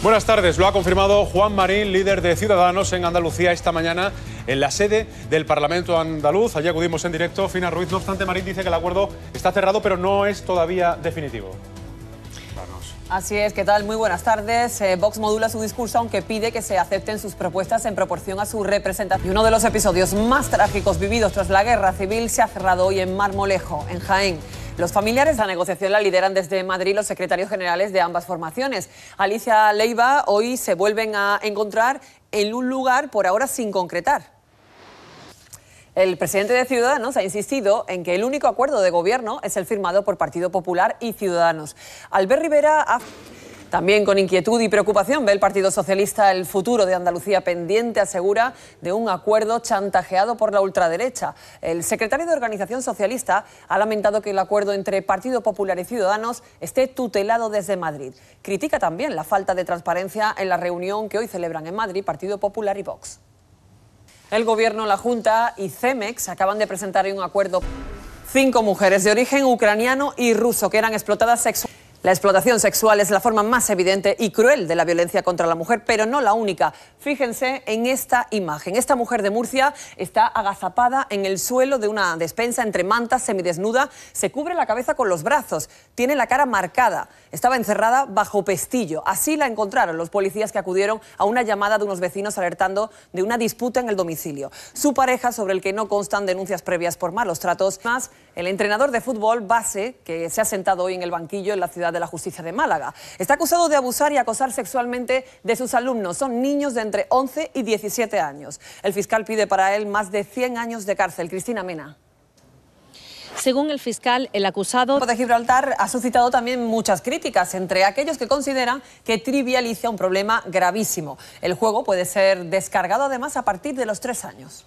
Buenas tardes, lo ha confirmado Juan Marín, líder de Ciudadanos en Andalucía esta mañana en la sede del Parlamento andaluz. Allí acudimos en directo. Fina Ruiz, no obstante, Marín dice que el acuerdo está cerrado, pero no es todavía definitivo. Así es, ¿qué tal? Muy buenas tardes. Eh, Vox modula su discurso aunque pide que se acepten sus propuestas en proporción a su representación. Y uno de los episodios más trágicos vividos tras la guerra civil se ha cerrado hoy en Marmolejo, en Jaén. Los familiares de la negociación la lideran desde Madrid los secretarios generales de ambas formaciones. Alicia Leiva hoy se vuelven a encontrar en un lugar por ahora sin concretar. El presidente de Ciudadanos ha insistido en que el único acuerdo de gobierno es el firmado por Partido Popular y Ciudadanos. Albert Rivera ha... También con inquietud y preocupación ve el Partido Socialista el futuro de Andalucía pendiente, asegura, de un acuerdo chantajeado por la ultraderecha. El secretario de Organización Socialista ha lamentado que el acuerdo entre Partido Popular y Ciudadanos esté tutelado desde Madrid. Critica también la falta de transparencia en la reunión que hoy celebran en Madrid Partido Popular y Vox. El Gobierno, la Junta y CEMEX acaban de presentar un acuerdo. Cinco mujeres de origen ucraniano y ruso que eran explotadas sexualmente la explotación sexual es la forma más evidente y cruel de la violencia contra la mujer, pero no la única. Fíjense en esta imagen. Esta mujer de Murcia está agazapada en el suelo de una despensa entre mantas, semidesnuda, se cubre la cabeza con los brazos, tiene la cara marcada, estaba encerrada bajo pestillo. Así la encontraron los policías que acudieron a una llamada de unos vecinos alertando de una disputa en el domicilio. Su pareja, sobre el que no constan denuncias previas por malos tratos, más el entrenador de fútbol base que se ha sentado hoy en el banquillo en la ciudad de de la Justicia de Málaga. Está acusado de abusar y acosar sexualmente de sus alumnos. Son niños de entre 11 y 17 años. El fiscal pide para él más de 100 años de cárcel. Cristina Mena. Según el fiscal, el acusado de Gibraltar ha suscitado también muchas críticas entre aquellos que consideran que trivializa un problema gravísimo. El juego puede ser descargado además a partir de los tres años.